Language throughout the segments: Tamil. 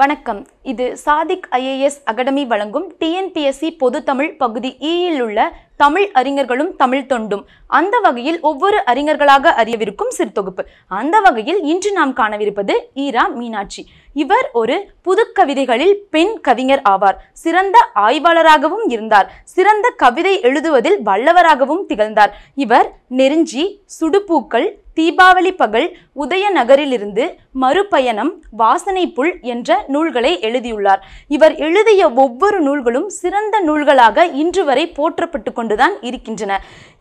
வணக்கம் இது சாதிக் ஐஏஎஸ் அகாடமி வழங்கும் டிஎன்பிஎஸ்சி பொது தமிழ் பகுதி இயில் உள்ள தமிழ் அறிஞர்களும் தமிழ் தொண்டும் அந்த வகையில் ஒவ்வொரு அறிஞர்களாக அறியவிருக்கும் தொகுப்பு அந்த வகையில் இன்று நாம் காணவிருப்பது ஈரா மீனாட்சி இவர் ஒரு புது கவிதைகளில் பெண் கவிஞர் ஆவார் சிறந்த ஆய்வாளராகவும் இருந்தார் சிறந்த கவிதை எழுதுவதில் வல்லவராகவும் திகழ்ந்தார் இவர் நெருஞ்சி சுடுப்பூக்கள் தீபாவளி பகல் உதயநகரிலிருந்து மறுபயணம் வாசனை புல் என்ற நூல்களை எழுதியுள்ளார் இவர் எழுதிய ஒவ்வொரு நூல்களும் சிறந்த நூல்களாக இன்று வரை போற்றப்பட்டு கொண்டு கொண்டுதான் இருக்கின்றன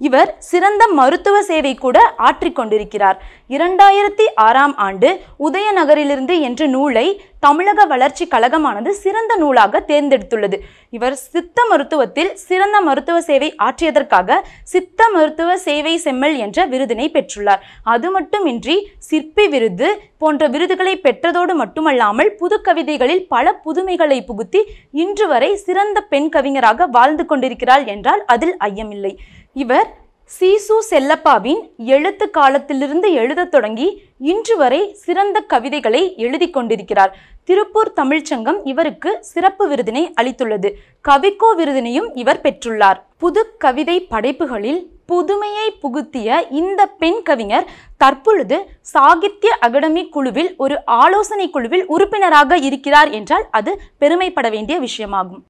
இவர் சிறந்த மருத்துவ சேவை கூட ஆற்றிக்கொண்டிருக்கிறார் இரண்டாயிரத்தி ஆறாம் ஆண்டு உதயநகரிலிருந்து என்ற நூலை தமிழக வளர்ச்சி கழகமானது சிறந்த நூலாக தேர்ந்தெடுத்துள்ளது இவர் சித்த மருத்துவத்தில் சிறந்த மருத்துவ சேவை ஆற்றியதற்காக சித்த மருத்துவ சேவை செம்மல் என்ற விருதினை பெற்றுள்ளார் அது மட்டுமின்றி சிற்பி விருது போன்ற விருதுகளை பெற்றதோடு மட்டுமல்லாமல் புது கவிதைகளில் பல புதுமைகளை புகுத்தி இன்று வரை சிறந்த பெண் கவிஞராக வாழ்ந்து கொண்டிருக்கிறார் என்றால் அதில் ஐயமில்லை இவர் சீசு செல்லப்பாவின் எழுத்து காலத்திலிருந்து எழுதத் தொடங்கி இன்று வரை சிறந்த கவிதைகளை எழுதி கொண்டிருக்கிறார் திருப்பூர் தமிழ்ச்சங்கம் இவருக்கு சிறப்பு விருதினை அளித்துள்ளது கவிக்கோ விருதினையும் இவர் பெற்றுள்ளார் புது கவிதை படைப்புகளில் புதுமையை புகுத்திய இந்த பெண் கவிஞர் தற்பொழுது சாகித்ய அகாடமி குழுவில் ஒரு ஆலோசனை குழுவில் உறுப்பினராக இருக்கிறார் என்றால் அது பெருமைப்பட வேண்டிய விஷயமாகும்